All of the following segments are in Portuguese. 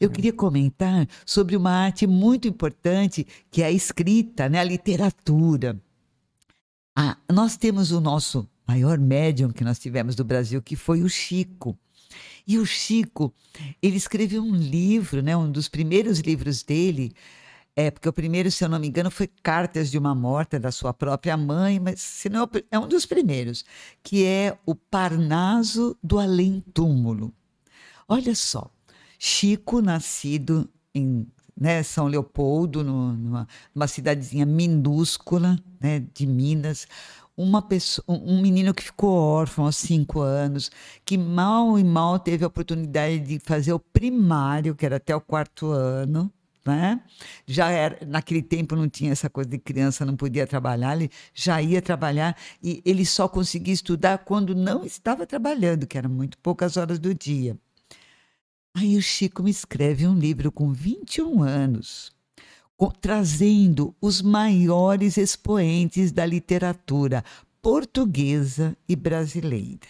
Eu queria comentar sobre uma arte muito importante que é a escrita, né? a literatura. Ah, nós temos o nosso maior médium que nós tivemos do Brasil, que foi o Chico. E o Chico, ele escreveu um livro, né? um dos primeiros livros dele, é, porque o primeiro, se eu não me engano, foi Cartas de uma Morta da sua própria mãe, mas se não, é, é um dos primeiros, que é o Parnaso do Além Túmulo. Olha só, Chico, nascido em né, São Leopoldo, no, numa, numa, cidadezinha minúscula né, de Minas, uma pessoa, um menino que ficou órfão aos cinco anos, que mal e mal teve a oportunidade de fazer o primário, que era até o quarto ano, né? Já era, naquele tempo não tinha essa coisa de criança não podia trabalhar, ele já ia trabalhar e ele só conseguia estudar quando não estava trabalhando, que eram muito poucas horas do dia. Aí o Chico me escreve um livro com 21 anos, trazendo os maiores expoentes da literatura portuguesa e brasileira.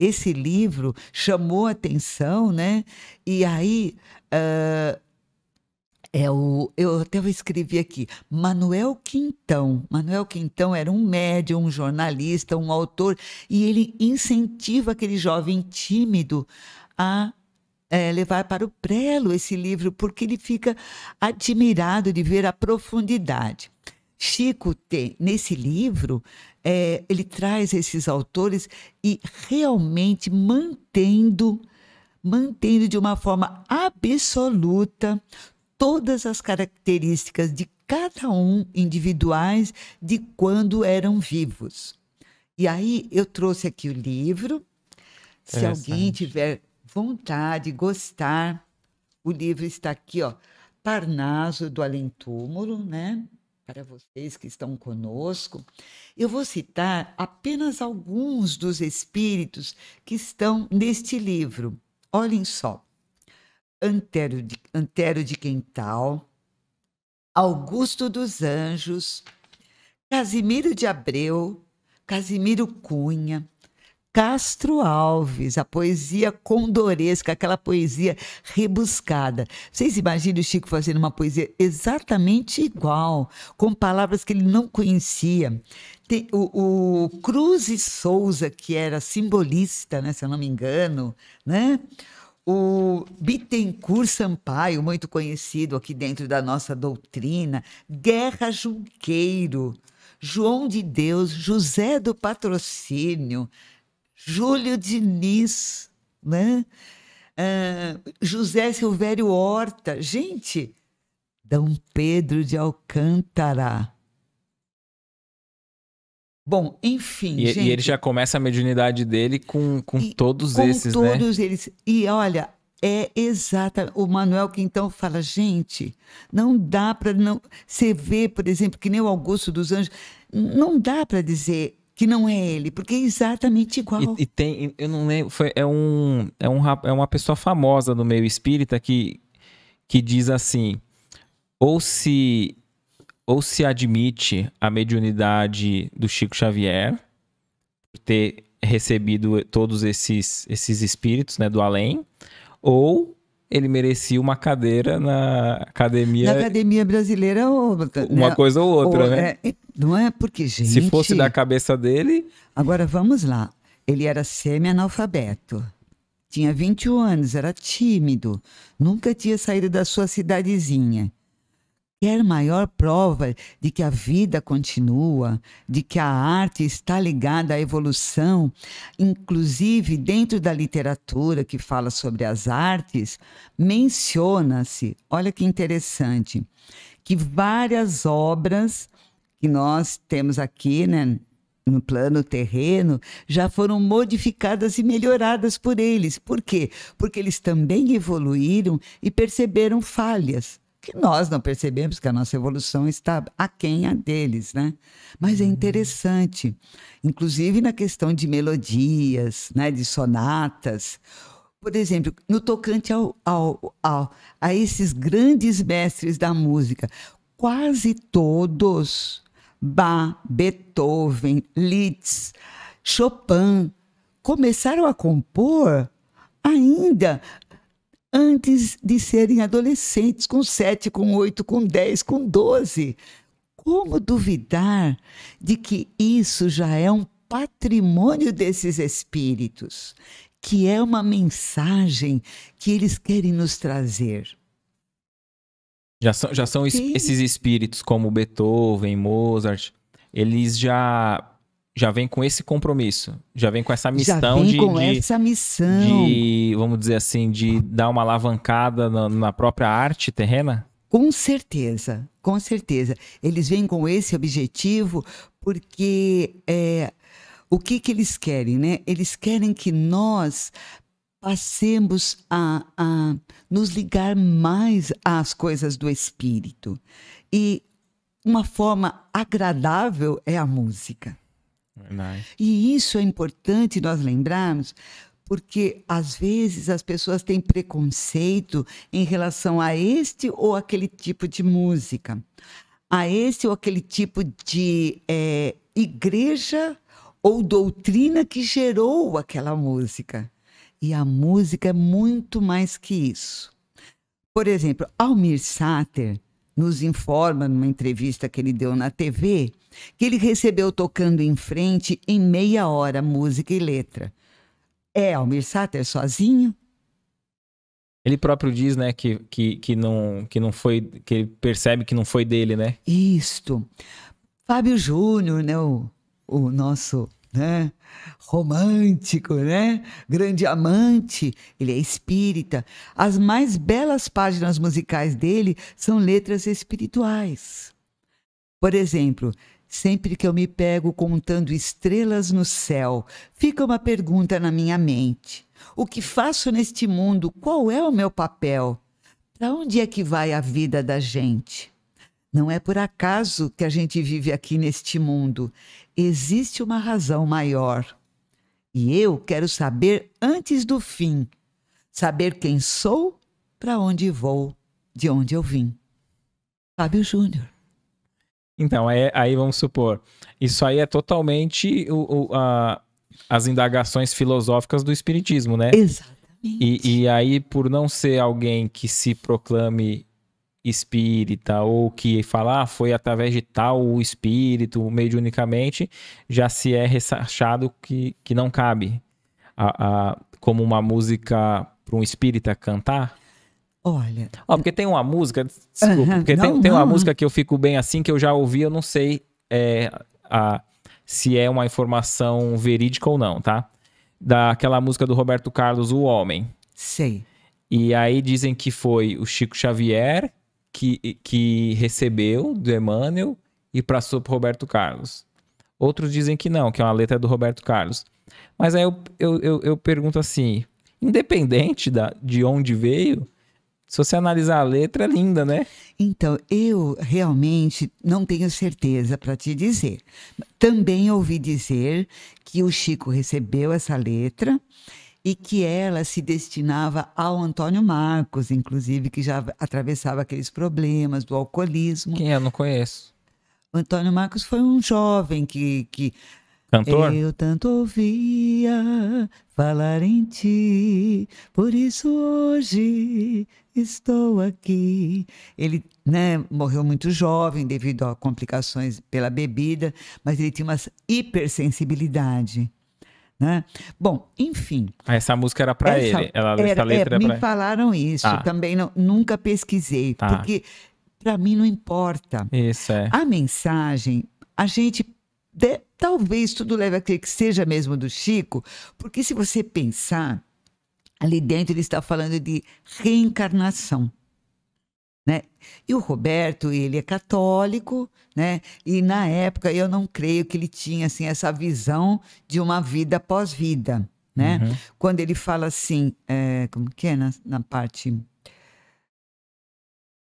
Esse livro chamou atenção, né? E aí uh, é o, eu até escrevi aqui, Manuel Quintão. Manuel Quintão era um médium, um jornalista, um autor, e ele incentiva aquele jovem tímido a é, levar para o prelo esse livro, porque ele fica admirado de ver a profundidade. Chico tem, nesse livro, é, ele traz esses autores e realmente mantendo, mantendo de uma forma absoluta todas as características de cada um individuais de quando eram vivos. E aí eu trouxe aqui o livro. Se é, alguém tiver vontade, gostar. O livro está aqui, ó, Parnaso do Além Túmulo, né? Para vocês que estão conosco, eu vou citar apenas alguns dos espíritos que estão neste livro. Olhem só: Antero de, Antero de Quental, Augusto dos Anjos, Casimiro de Abreu, Casimiro Cunha, Castro Alves, a poesia condoresca, aquela poesia rebuscada. Vocês imaginam o Chico fazendo uma poesia exatamente igual, com palavras que ele não conhecia. Tem, o, o Cruz e Souza, que era simbolista, né, se eu não me engano, né? o Bittencourt Sampaio, muito conhecido aqui dentro da nossa doutrina, Guerra Junqueiro, João de Deus, José do Patrocínio, Júlio Diniz, né? Uh, José Silvério Horta, gente, D. Pedro de Alcântara. Bom, enfim, e, gente, e, ele já começa a mediunidade dele com, com e, todos com esses, todos né? todos eles. E olha, é exata. O Manuel que então fala, gente, não dá para não. Você vê, por exemplo, que nem o Augusto dos Anjos, não dá para dizer que não é ele, porque é exatamente igual. E, e tem, eu não lembro, foi, é, um, é, um, é uma pessoa famosa do meio espírita que, que diz assim: ou se, ou se admite a mediunidade do Chico Xavier, por ter recebido todos esses, esses espíritos né, do além, ou ele merecia uma cadeira na academia. Na academia brasileira, ou, uma né? coisa ou outra, ou, né? É, é, não é porque, gente. Se fosse da cabeça dele. Agora vamos lá. Ele era semi-analfabeto. Tinha 21 anos, era tímido, nunca tinha saído da sua cidadezinha quer maior prova de que a vida continua, de que a arte está ligada à evolução, inclusive dentro da literatura que fala sobre as artes, menciona-se, olha que interessante, que várias obras que nós temos aqui, né, no plano terreno já foram modificadas e melhoradas por eles. Por quê? Porque eles também evoluíram e perceberam falhas que nós não percebemos que a nossa evolução está aquém a deles, né? Mas é uhum. interessante, inclusive na questão de melodias, né, de sonatas. Por exemplo, no tocante ao, ao, ao, a esses grandes mestres da música, quase todos, Bach, Beethoven, Liszt, Chopin, começaram a compor ainda antes de serem adolescentes, com 7, com 8, com 10, com 12. Como duvidar de que isso já é um patrimônio desses espíritos, que é uma mensagem que eles querem nos trazer? Já são, já são es esses espíritos como Beethoven, Mozart, eles já já vem com esse compromisso, já vem com essa missão de, com de, essa missão de, vamos dizer assim, de dar uma alavancada na, na própria arte terrena? Com certeza, com certeza. Eles vêm com esse objetivo porque é, o que, que eles querem, né? Eles querem que nós passemos a, a nos ligar mais às coisas do espírito. E uma forma agradável é a música. Nice. E isso é importante nós lembrarmos, porque às vezes as pessoas têm preconceito em relação a este ou aquele tipo de música, a este ou aquele tipo de é, igreja ou doutrina que gerou aquela música. E a música é muito mais que isso. Por exemplo, Almir Sater nos informa numa entrevista que ele deu na TV que ele recebeu tocando em frente em meia hora música e letra. É Almir Sater sozinho? Ele próprio diz, né, que, que, que, não, que não foi, que ele percebe que não foi dele, né? Isto. Fábio Júnior, né, o, o nosso né? Romântico, né? Grande amante, ele é espírita. As mais belas páginas musicais dele são letras espirituais. Por exemplo, sempre que eu me pego contando estrelas no céu, fica uma pergunta na minha mente: o que faço neste mundo? Qual é o meu papel? Para onde é que vai a vida da gente? Não é por acaso que a gente vive aqui neste mundo. Existe uma razão maior. E eu quero saber antes do fim, saber quem sou, para onde vou, de onde eu vim. Fábio Júnior. Então, é, aí vamos supor, isso aí é totalmente o, o, a, as indagações filosóficas do Espiritismo, né? Exatamente. E, e aí, por não ser alguém que se proclame espírita ou que falar ah, foi através de tal espírito mediunicamente, já se é ressachado que, que não cabe a, a como uma música para um espírita cantar? Olha. oh, porque tem uma música, desculpa, uh -huh, porque não, tem, não. tem, uma música que eu fico bem assim, que eu já ouvi, eu não sei é, a, se é uma informação verídica ou não, tá? Daquela música do Roberto Carlos, O Homem. Sei. E aí dizem que foi o Chico Xavier que, que recebeu do Emmanuel e passou para Roberto Carlos. Outros dizem que não, que é uma letra do Roberto Carlos. Mas aí eu, eu, eu, eu pergunto assim: independente da, de onde veio, se você analisar a letra, é linda, né? Então, eu realmente não tenho certeza para te dizer. Também ouvi dizer que o Chico recebeu essa letra e que ela se destinava ao Antônio Marcos, inclusive, que já atravessava aqueles problemas do alcoolismo. Quem é? eu não conheço. O Antônio Marcos foi um jovem que, que Cantor? Eu tanto ouvia falar em ti, por isso hoje estou aqui. Ele né, morreu muito jovem devido a complicações pela bebida, mas ele tinha uma hipersensibilidade. Né? Bom, enfim. Essa música era para ele. Ela, era, essa é, letra é, era me falaram isso. Tá. Também não, nunca pesquisei, tá. porque para mim não importa. Isso é. A mensagem, a gente de, talvez tudo leve a crer que seja mesmo do Chico, porque se você pensar ali dentro ele está falando de reencarnação. Né? E o Roberto, ele é católico, né? E na época eu não creio que ele tinha assim essa visão de uma vida pós vida, né? Uhum. Quando ele fala assim, é, como que é na, na parte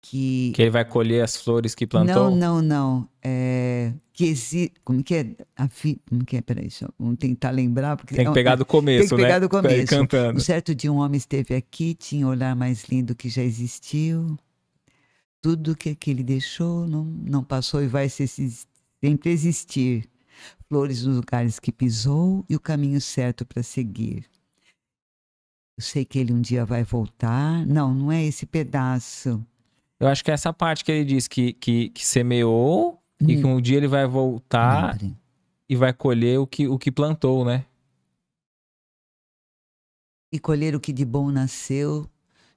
que... que ele vai colher as flores que plantou? Não, não, não. É... que exi... Como que é? A fi... Como que é? Peraí, só... vamos tentar lembrar. Porque... Tem que é pegar do começo, né? Tem que pegar né? do começo. Um certo dia um homem esteve aqui, tinha o olhar mais lindo que já existiu. Tudo que, que ele deixou não, não passou e vai se, sempre existir. Flores nos lugares que pisou e o caminho certo para seguir. Eu sei que ele um dia vai voltar. Não, não é esse pedaço. Eu acho que é essa parte que ele diz que, que, que semeou hum. e que um dia ele vai voltar Lembre. e vai colher o que, o que plantou, né? E colher o que de bom nasceu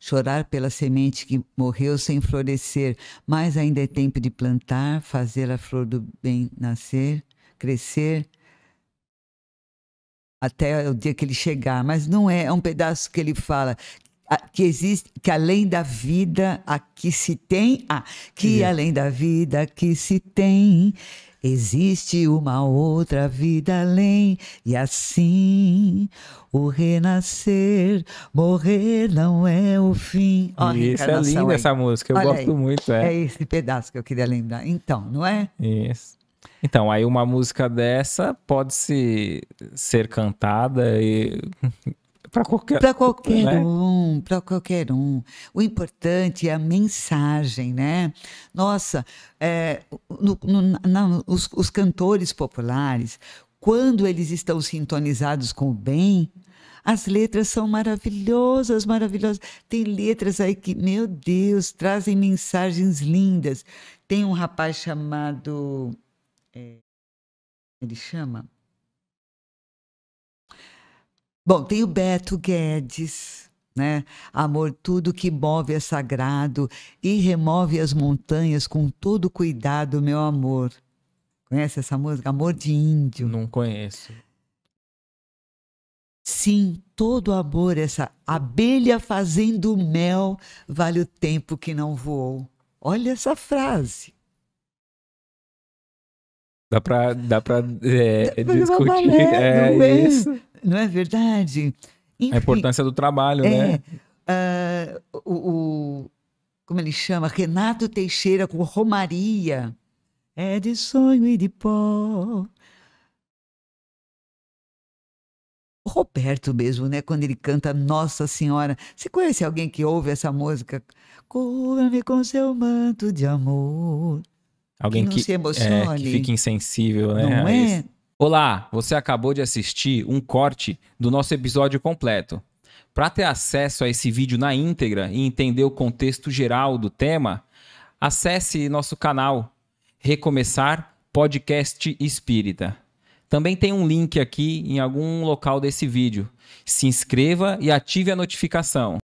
chorar pela semente que morreu sem florescer, mas ainda é tempo de plantar, fazer a flor do bem nascer, crescer até o dia que ele chegar, mas não é, é um pedaço que ele fala que existe, que além da vida aqui se tem, ah, que Sim. além da vida aqui se tem, Existe uma outra vida além, e assim o renascer, morrer não é o fim. Olha isso é linda aí. essa música, eu Olha gosto aí. muito. É. é esse pedaço que eu queria lembrar. Então, não é? Isso. Então, aí uma música dessa pode -se ser cantada e para qualquer, pra qualquer né? um, para qualquer um. O importante é a mensagem, né? Nossa, é, no, no, na, os, os cantores populares, quando eles estão sintonizados com o bem, as letras são maravilhosas, maravilhosas. Tem letras aí que, meu Deus, trazem mensagens lindas. Tem um rapaz chamado. É, ele chama? Bom, tem o Beto Guedes, né? Amor, tudo que move é sagrado e remove as montanhas com todo cuidado, meu amor. Conhece essa música? Amor de Índio. Não conheço. Sim, todo amor, essa abelha fazendo mel vale o tempo que não voou. Olha essa frase. Dá pra, dá pra é, dá pra discutir. É, isso não é verdade? Enfim, a importância do trabalho, né? é, né? Uh, o, o, como ele chama? Renato Teixeira com Romaria. É de sonho e de pó. O Roberto mesmo, né? Quando ele canta Nossa Senhora. Você conhece alguém que ouve essa música? cura me com seu manto de amor. Alguém que, que não se emocione. É, que fique insensível, né? Não é? Olá, você acabou de assistir um corte do nosso episódio completo. Para ter acesso a esse vídeo na íntegra e entender o contexto geral do tema, acesse nosso canal Recomeçar Podcast Espírita. Também tem um link aqui em algum local desse vídeo. Se inscreva e ative a notificação.